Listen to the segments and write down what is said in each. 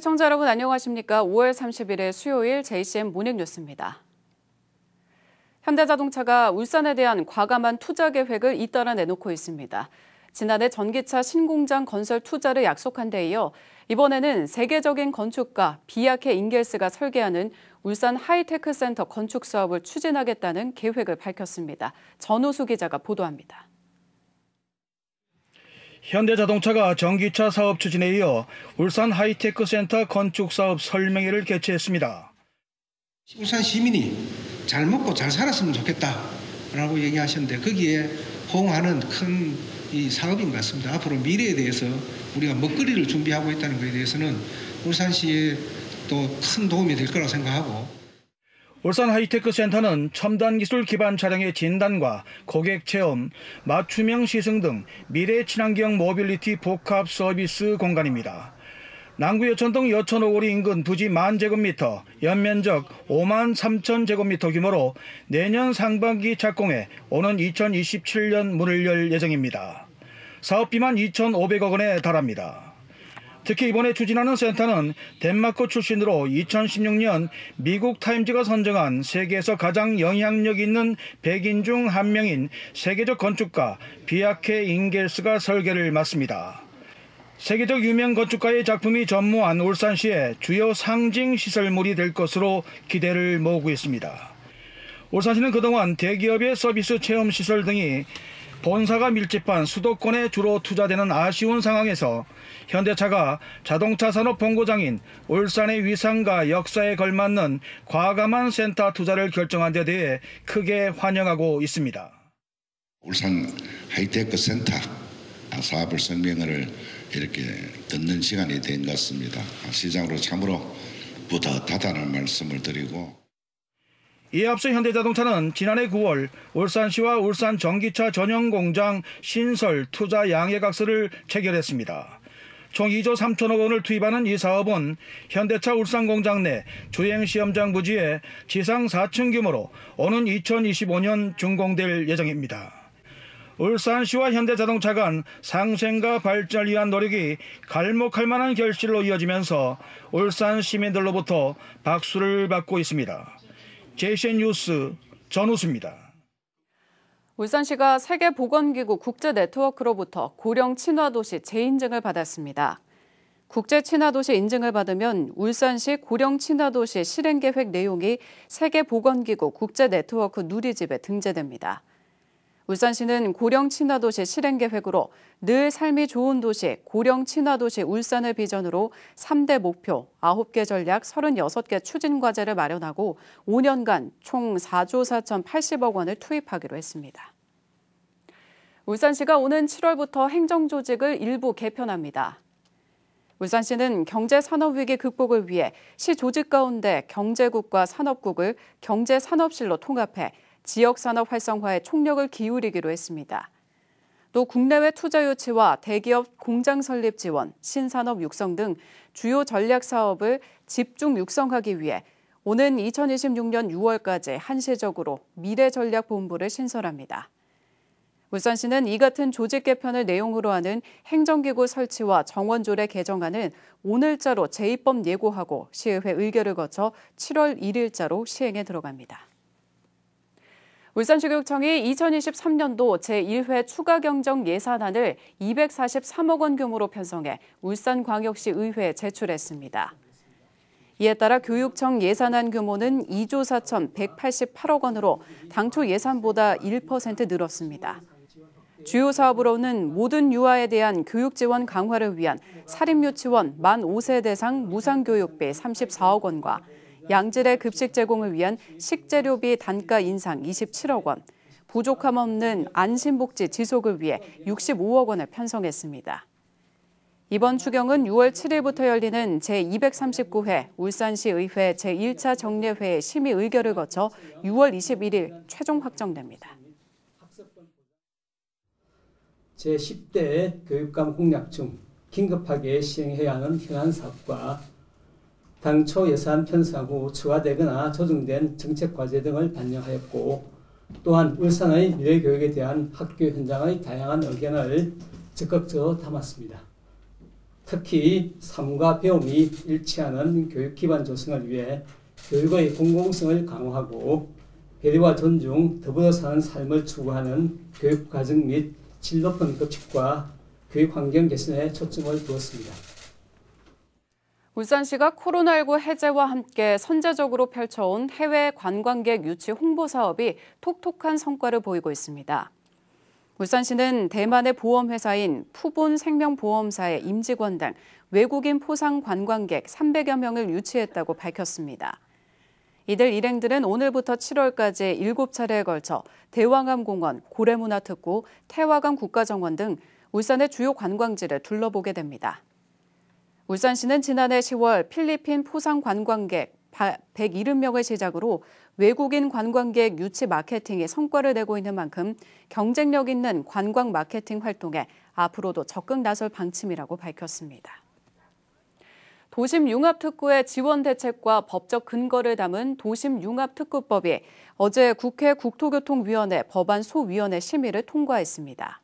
시청자 여러분 안녕하십니까? 5월 30일의 수요일 JCM 모닝 뉴스입니다. 현대자동차가 울산에 대한 과감한 투자 계획을 잇따라 내놓고 있습니다. 지난해 전기차 신공장 건설 투자를 약속한 데 이어 이번에는 세계적인 건축가 비아케인겔스가 설계하는 울산 하이테크 센터 건축 사업을 추진하겠다는 계획을 밝혔습니다. 전우수 기자가 보도합니다. 현대자동차가 전기차 사업 추진에 이어 울산 하이테크 센터 건축 사업 설명회를 개최했습니다. 울산 시민이 잘 먹고 잘 살았으면 좋겠다라고 얘기하셨는데 거기에 호응하는 큰 이 사업인 것 같습니다. 앞으로 미래에 대해서 우리가 먹거리를 준비하고 있다는 것에 대해서는 울산시에 또 큰 도움이 될 거라 생각하고. 울산 하이테크 센터는 첨단 기술 기반 차량의 진단과 고객 체험, 맞춤형 시승 등 미래 친환경 모빌리티 복합 서비스 공간입니다. 남구 여천동 여천 오거리 인근 부지 만 제곱미터, 연면적 5만 3천 제곱미터 규모로 내년 상반기 착공해 오는 2027년 문을 열 예정입니다. 사업비만 2,500억 원에 달합니다. 특히 이번에 추진하는 센터는 덴마크 출신으로 2016년 미국 타임즈가 선정한 세계에서 가장 영향력 있는 100인 중 한 명인 세계적 건축가 비아케 잉겔스가 설계를 맡습니다. 세계적 유명 건축가의 작품이 전무한 울산시의 주요 상징 시설물이 될 것으로 기대를 모으고 있습니다. 울산시는 그동안 대기업의 서비스 체험 시설 등이 본사가 밀집한 수도권에 주로 투자되는 아쉬운 상황에서 현대차가 자동차 산업 본고장인 울산의 위상과 역사에 걸맞는 과감한 센터 투자를 결정한 데 대해 크게 환영하고 있습니다. 울산 하이테크 센터 아, 사업을 설명을 이렇게 듣는 시간이 된 것 같습니다. 아, 시장으로 참으로 뿌듯하다는 말씀을 드리고 이에 앞서 현대자동차는 지난해 9월 울산시와 울산 전기차 전용 공장 신설 투자 양해각서를 체결했습니다. 총 2조 3천억 원을 투입하는 이 사업은 현대차 울산공장 내 주행시험장 부지에 지상 4층 규모로 오는 2025년 준공될 예정입니다. 울산시와 현대자동차 간 상생과 발전을 위한 노력이 갈목할 만한 결실로 이어지면서 울산 시민들로부터 박수를 받고 있습니다. 제시 뉴스 전우수입니다. 울산시가 세계보건기구 국제네트워크로부터 고령 친화도시 재인증을 받았습니다. 국제 친화도시 인증을 받으면 울산시 고령 친화도시 실행계획 내용이 세계보건기구 국제네트워크 누리집에 등재됩니다. 울산시는 고령 친화도시 실행 계획으로 늘 삶이 좋은 도시, 고령 친화도시 울산을 비전으로 3대 목표, 9개 전략 36개 추진 과제를 마련하고 5년간 총 4조 4,080억 원을 투입하기로 했습니다. 울산시가 오는 7월부터 행정조직을 일부 개편합니다. 울산시는 경제산업위기 극복을 위해 시 조직 가운데 경제국과 산업국을 경제산업실로 통합해 지역 산업 활성화에 총력을 기울이기로 했습니다. 또 국내외 투자 유치와 대기업 공장 설립 지원, 신산업 육성 등 주요 전략 사업을 집중 육성하기 위해 오는 2026년 6월까지 한시적으로 미래전략본부를 신설합니다. 울산시는 이 같은 조직 개편을 내용으로 하는 행정기구 설치와 정원조례 개정안은 오늘자로 재입법 예고하고 시의회 의결을 거쳐 7월 1일자로 시행에 들어갑니다. 울산시교육청이 2023년도 제1회 추가경정 예산안을 243억 원 규모로 편성해 울산광역시 의회에 제출했습니다. 이에 따라 교육청 예산안 규모는 2조 4,188억 원으로 당초 예산보다 1% 늘었습니다. 주요 사업으로는 모든 유아에 대한 교육 지원 강화를 위한 사립유치원 만 5세 대상 무상교육비 34억 원과 양질의 급식 제공을 위한 식재료비 단가 인상 27억 원, 부족함 없는 안심복지 지속을 위해 65억 원을 편성했습니다. 이번 추경은 6월 7일부터 열리는 제239회 울산시의회 제1차 정례회 심의 의결을 거쳐 6월 21일 최종 확정됩니다. 제10대 교육감 공약 중 긴급하게 시행해야 하는 현안 사업과 당초 예산 편성 후 추가되거나 조정된 정책 과제 등을 반영하였고 또한 울산의 미래교육에 대한 학교 현장의 다양한 의견을 적극적으로 담았습니다. 특히 삶과 배움이 일치하는 교육 기반 조성을 위해 교육의 공공성을 강화하고 배려와 존중, 더불어 사는 삶을 추구하는 교육 과정 및질 높은 급식과 교육 환경 개선에 초점을 두었습니다. 울산시가 코로나19 해제와 함께 선제적으로 펼쳐온 해외 관광객 유치 홍보 사업이 톡톡한 성과를 보이고 있습니다. 울산시는 대만의 보험회사인 푸본 생명보험사의 임직원 등 외국인 포상 관광객 300여 명을 유치했다고 밝혔습니다. 이들 일행들은 오늘부터 7월까지 7차례에 걸쳐 대왕암 공원, 고래문화특구, 태화강 국가정원 등 울산의 주요 관광지를 둘러보게 됩니다. 울산시는 지난해 10월 필리핀 포상 관광객 170명을 시작으로 외국인 관광객 유치 마케팅이 성과를 내고 있는 만큼 경쟁력 있는 관광 마케팅 활동에 앞으로도 적극 나설 방침이라고 밝혔습니다. 도심 융합특구의 지원 대책과 법적 근거를 담은 도심 융합특구법이 어제 국회 국토교통위원회 법안 소위원회 심의를 통과했습니다.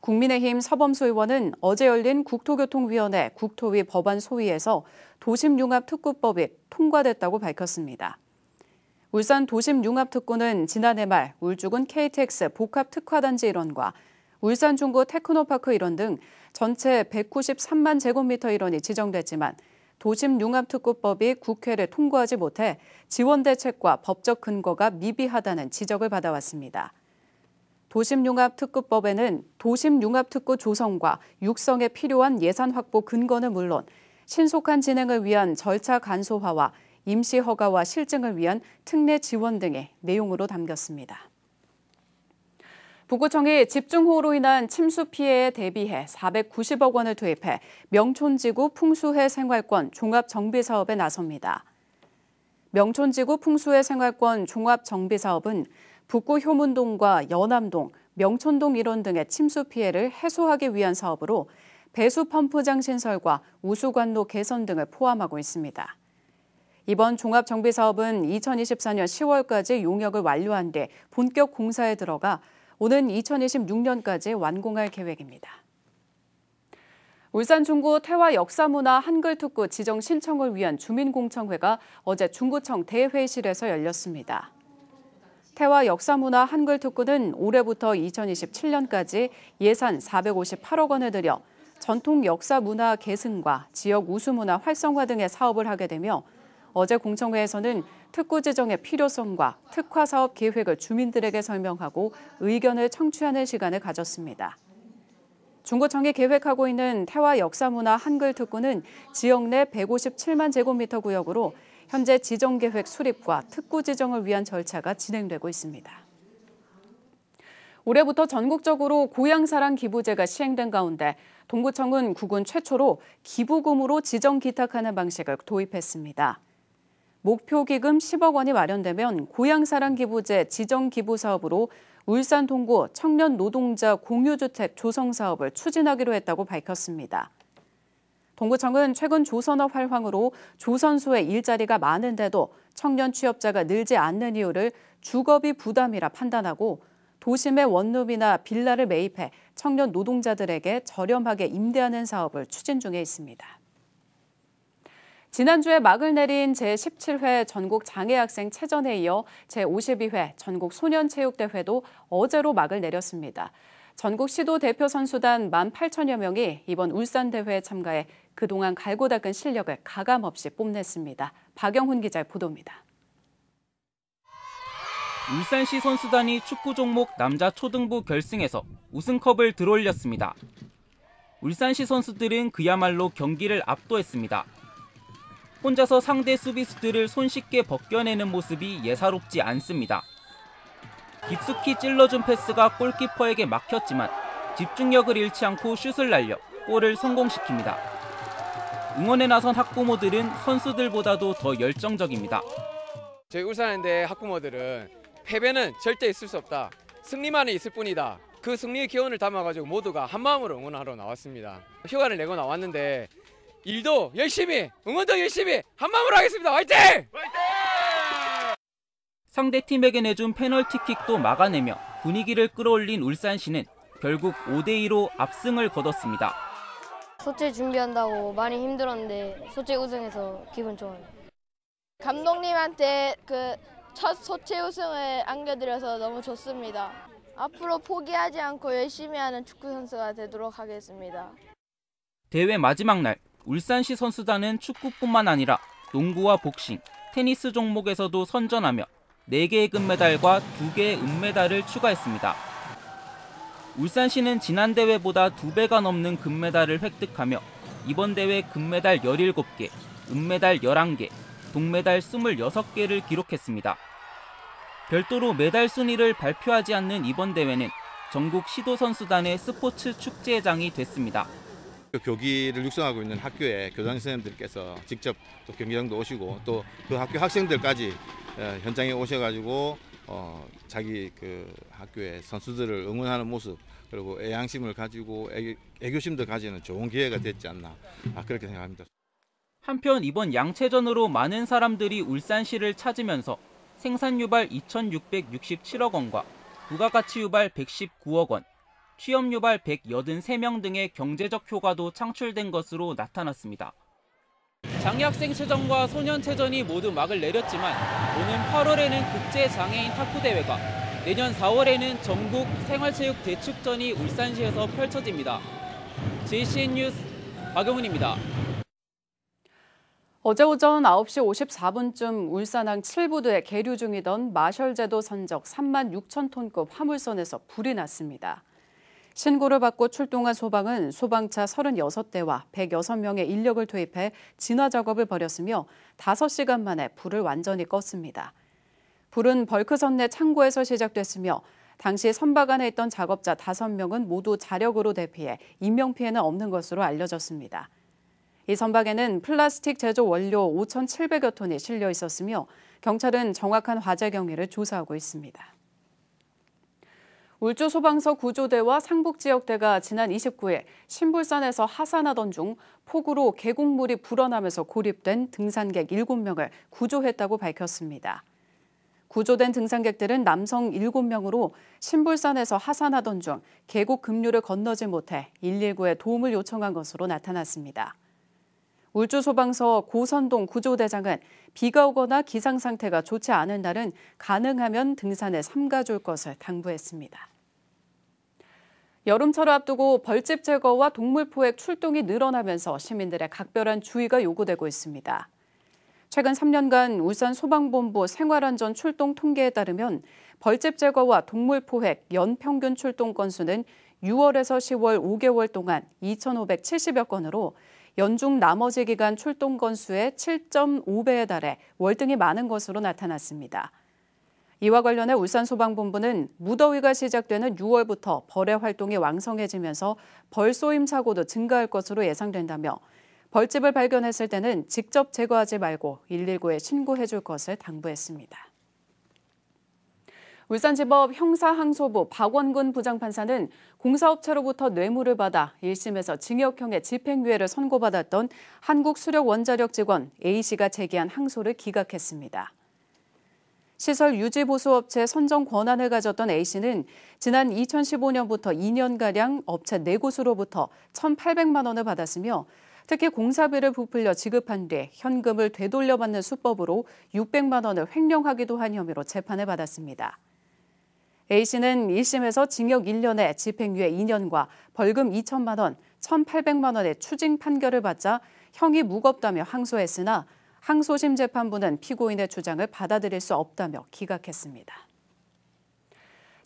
국민의힘 서범수 의원은 어제 열린 국토교통위원회 국토위 법안 소위에서 도심융합특구법이 통과됐다고 밝혔습니다. 울산 도심융합특구는 지난해 말 울주군 KTX 복합특화단지 일원과 울산 중구 테크노파크 일원 등 전체 193만 제곱미터 일원이 지정됐지만 도심융합특구법이 국회를 통과하지 못해 지원 대책과 법적 근거가 미비하다는 지적을 받아왔습니다. 도심융합특구법에는 도심융합특구 조성과 육성에 필요한 예산 확보 근거는 물론 신속한 진행을 위한 절차 간소화와 임시 허가와 실증을 위한 특례 지원 등의 내용으로 담겼습니다. 북구청이 집중호우로 인한 침수 피해에 대비해 490억 원을 투입해 명촌지구 풍수해 생활권 종합정비사업에 나섭니다. 명촌지구 풍수해 생활권 종합정비사업은 북구 효문동과 연암동, 명촌동 일원 등의 침수 피해를 해소하기 위한 사업으로 배수 펌프장 신설과 우수관로 개선 등을 포함하고 있습니다. 이번 종합정비사업은 2024년 10월까지 용역을 완료한 뒤 본격 공사에 들어가 오는 2026년까지 완공할 계획입니다. 울산 중구 태화 역사문화 한글특구 지정 신청을 위한 주민공청회가 어제 중구청 대회의실에서 열렸습니다. 태화 역사문화 한글 특구는 올해부터 2027년까지 예산 458억 원을 들여 전통 역사 문화 계승과 지역 우수 문화 활성화 등의 사업을 하게 되며 어제 공청회에서는 특구 지정의 필요성과 특화 사업 계획을 주민들에게 설명하고 의견을 청취하는 시간을 가졌습니다. 중구청이 계획하고 있는 태화 역사문화 한글 특구는 지역 내 157만 제곱미터 구역으로 현재 지정계획 수립과 특구 지정을 위한 절차가 진행되고 있습니다. 올해부터 전국적으로 고향사랑 기부제가 시행된 가운데 동구청은 국군 최초로 기부금으로 지정 기탁하는 방식을 도입했습니다. 목표 기금 10억 원이 마련되면 고향사랑 기부제 지정 기부 사업으로 울산 동구 청년 노동자 공유주택 조성 사업을 추진하기로 했다고 밝혔습니다. 동구청은 최근 조선업 활황으로 조선소의 일자리가 많은데도 청년 취업자가 늘지 않는 이유를 주거비 부담이라 판단하고 도심의 원룸이나 빌라를 매입해 청년 노동자들에게 저렴하게 임대하는 사업을 추진 중에 있습니다. 지난주에 막을 내린 제17회 전국 장애학생 체전에 이어 제52회 전국 소년체육대회도 어제로 막을 내렸습니다. 전국 시도 대표 선수단 18,000여 명이 이번 울산 대회에 참가해 그동안 갈고 닦은 실력을 가감없이 뽐냈습니다. 박영훈 기자의 보도입니다. 울산시 선수단이 축구 종목 남자 초등부 결승에서 우승컵을 들어올렸습니다. 울산시 선수들은 그야말로 경기를 압도했습니다. 혼자서 상대 수비수들을 손쉽게 벗겨내는 모습이 예사롭지 않습니다. 깊숙이 찔러준 패스가 골키퍼에게 막혔지만 집중력을 잃지 않고 슛을 날려 골을 성공시킵니다. 응원에 나선 학부모들은 선수들보다도 더 열정적입니다. 저희 울산인데 학부모들은 패배는 절대 있을 수 없다. 승리만은 있을 뿐이다. 그 승리의 기운을 담아가지고 모두가 한마음으로 응원하러 나왔습니다. 휴가를 내고 나왔는데 일도 열심히 응원도 열심히 한마음으로 하겠습니다. 화이팅! 화이팅! 상대팀에게 내준 페널티킥도 막아내며 분위기를 끌어올린 울산시는 결국 5대2로 압승을 거뒀습니다. 소체 준비한다고 많이 힘들었는데 소체 우승해서 기분 좋아요. 감독님한테 그 첫 소체 우승을 안겨드려서 너무 좋습니다. 앞으로 포기하지 않고 열심히 하는 축구 선수가 되도록 하겠습니다. 대회 마지막 날 울산시 선수단은 축구뿐만 아니라 농구와 복싱, 테니스 종목에서도 선전하며 4개의 금메달과 2개의 은메달을 추가했습니다. 울산시는 지난 대회보다 2배가 넘는 금메달을 획득하며 이번 대회 금메달 17개, 은메달 11개, 동메달 26개를 기록했습니다. 별도로 메달 순위를 발표하지 않는 이번 대회는 전국 시도 선수단의 스포츠 축제장이 됐습니다. 그 교기를 육성하고 있는 학교의 교장 선생님들께서 직접 또 경기장도 오시고 또 그 학교 학생들까지 예, 현장에 오셔가지고 어, 자기 그 학교의 선수들을 응원하는 모습 그리고 애양심을 가지고 애교, 심도 가지는 좋은 기회가 됐지 않나 아, 그렇게 생각합니다. 한편 이번 양체전으로 많은 사람들이 울산시를 찾으면서 생산 유발 2,667억 원과 부가가치 유발 119억 원, 취업 유발 183명 등의 경제적 효과도 창출된 것으로 나타났습니다. 장애학생 체전과 소년 체전이 모두 막을 내렸지만 오는 8월에는 국제장애인 탁구대회가 내년 4월에는 전국 생활체육 대축전이 울산시에서 펼쳐집니다. JCN 뉴스 박영훈입니다. 어제 오전 9시 54분쯤 울산항 7부두에 계류 중이던 마셜제도 선적 3만 6천 톤급 화물선에서 불이 났습니다. 신고를 받고 출동한 소방은 소방차 36대와 106명의 인력을 투입해 진화 작업을 벌였으며 5시간 만에 불을 완전히 껐습니다. 불은 벌크선 내 창고에서 시작됐으며 당시 선박 안에 있던 작업자 5명은 모두 자력으로 대피해 인명피해는 없는 것으로 알려졌습니다. 이 선박에는 플라스틱 제조 원료 5,700여 톤이 실려 있었으며 경찰은 정확한 화재 경위를 조사하고 있습니다. 울주 소방서 구조대와 상북지역대가 지난 29일 신불산에서 하산하던 중 폭우로 계곡물이 불어나면서 고립된 등산객 7명을 구조했다고 밝혔습니다. 구조된 등산객들은 남성 7명으로 신불산에서 하산하던 중 계곡 급류를 건너지 못해 119에 도움을 요청한 것으로 나타났습니다. 울주소방서 고선동 구조대장은 비가 오거나 기상 상태가 좋지 않은 날은 가능하면 등산에 삼가줄 것을 당부했습니다. 여름철을 앞두고 벌집 제거와 동물 포획 출동이 늘어나면서 시민들의 각별한 주의가 요구되고 있습니다. 최근 3년간 울산 소방본부 생활안전 출동 통계에 따르면 벌집 제거와 동물 포획 연평균 출동 건수는 6월에서 10월 5개월 동안 2,570여 건으로 연중 나머지 기간 출동 건수의 7.5배에 달해 월등히 많은 것으로 나타났습니다. 이와 관련해 울산소방본부는 무더위가 시작되는 6월부터 벌의 활동이 왕성해지면서 벌쏘임 사고도 증가할 것으로 예상된다며 벌집을 발견했을 때는 직접 제거하지 말고 119에 신고해 줄 것을 당부했습니다. 울산지법 형사항소부 박원근 부장판사는 공사업체로부터 뇌물을 받아 1심에서 징역형의 집행유예를 선고받았던 한국수력원자력 직원 A씨가 제기한 항소를 기각했습니다. 시설 유지 보수업체 선정 권한을 가졌던 A씨는 지난 2015년부터 2년가량 업체 4곳으로부터 1,800만 원을 받았으며 특히 공사비를 부풀려 지급한 뒤 현금을 되돌려받는 수법으로 600만 원을 횡령하기도 한 혐의로 재판을 받았습니다. A씨는 1심에서 징역 1년에 집행유예 2년과 벌금 2천만 원, 1,800만 원의 추징 판결을 받자 형이 무겁다며 항소했으나 항소심 재판부는 피고인의 주장을 받아들일 수 없다며 기각했습니다.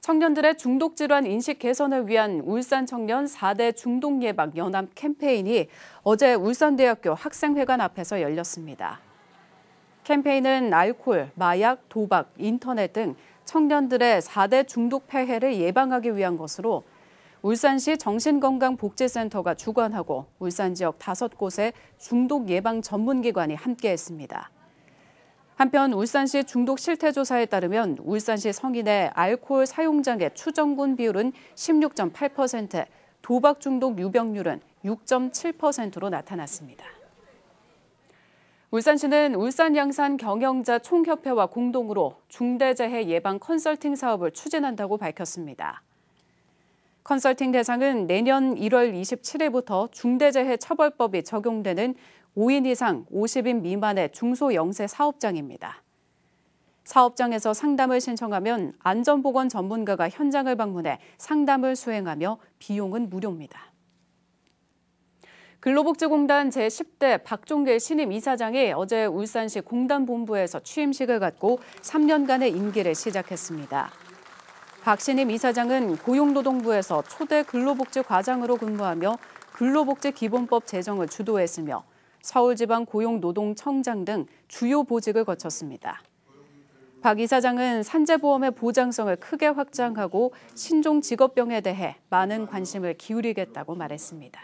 청년들의 중독질환 인식 개선을 위한 울산 청년 4대 중독 예방 연합 캠페인이 어제 울산대학교 학생회관 앞에서 열렸습니다. 캠페인은 알코올, 마약, 도박, 인터넷 등 청년들의 4대 중독 폐해를 예방하기 위한 것으로 울산시 정신건강복지센터가 주관하고 울산 지역 5곳의 중독 예방 전문기관이 함께했습니다. 한편 울산시 중독 실태 조사에 따르면 울산시 성인의 알코올 사용장애 추정군 비율은 16.8%, 도박 중독 유병률은 6.7%로 나타났습니다. 울산시는 울산 양산 경영자 총협회와 공동으로 중대재해 예방 컨설팅 사업을 추진한다고 밝혔습니다. 컨설팅 대상은 내년 1월 27일부터 중대재해 처벌법이 적용되는 5인 이상 50인 미만의 중소영세 사업장입니다. 사업장에서 상담을 신청하면 안전보건 전문가가 현장을 방문해 상담을 수행하며 비용은 무료입니다. 근로복지공단 제10대 박종길 신임 이사장이 어제 울산시 공단본부에서 취임식을 갖고 3년간의 임기를 시작했습니다. 박 신임 이사장은 고용노동부에서 초대 근로복지과장으로 근무하며 근로복지기본법 제정을 주도했으며 서울지방 고용노동청장 등 주요 보직을 거쳤습니다. 박 이사장은 산재보험의 보장성을 크게 확장하고 신종 직업병에 대해 많은 관심을 기울이겠다고 말했습니다.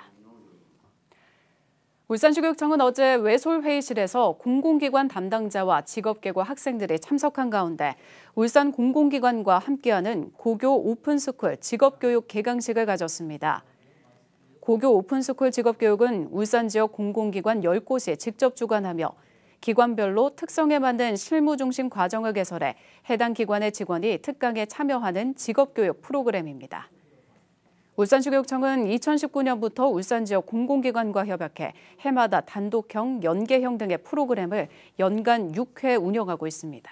울산시교육청은 어제 외솔회의실에서 공공기관 담당자와 직업계고 학생들이 참석한 가운데 울산 공공기관과 함께하는 고교 오픈스쿨 직업교육 개강식을 가졌습니다. 고교 오픈스쿨 직업교육은 울산 지역 공공기관 10곳이 직접 주관하며 기관별로 특성에 맞는 실무중심 과정을 개설해 해당 기관의 직원이 특강에 참여하는 직업교육 프로그램입니다. 울산시교육청은 2019년부터 울산 지역 공공기관과 협약해 해마다 단독형, 연계형 등의 프로그램을 연간 6회 운영하고 있습니다.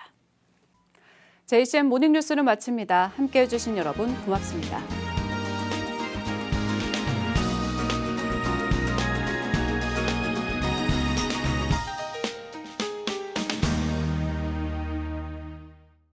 JCM 모닝뉴스는 마칩니다. 함께해 주신 여러분 고맙습니다.